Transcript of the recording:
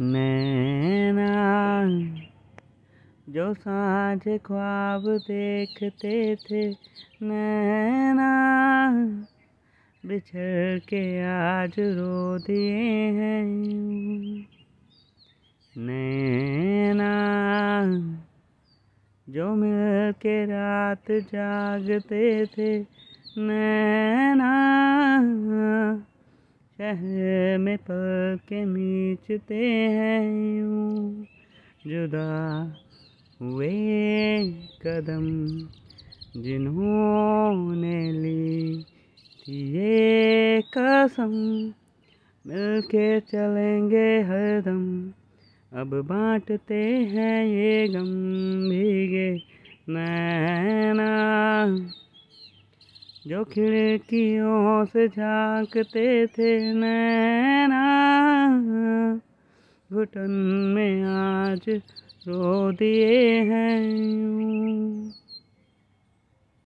नैना जो साझ ख्वाब देखते थे नैना बिछड़ के आज रो दिए हैं नैना जो मिल के रात जागते थे नैना शहर में पल के मीचते हैं यूँ जुदा हुए कदम जिन्होंने ली थी ये कसम मिलके चलेंगे हरदम अब बांटते हैं ये गम भीगे नैना जो खिड़कियों से झांकते थे नैना घुटन में आज रो दिए हैं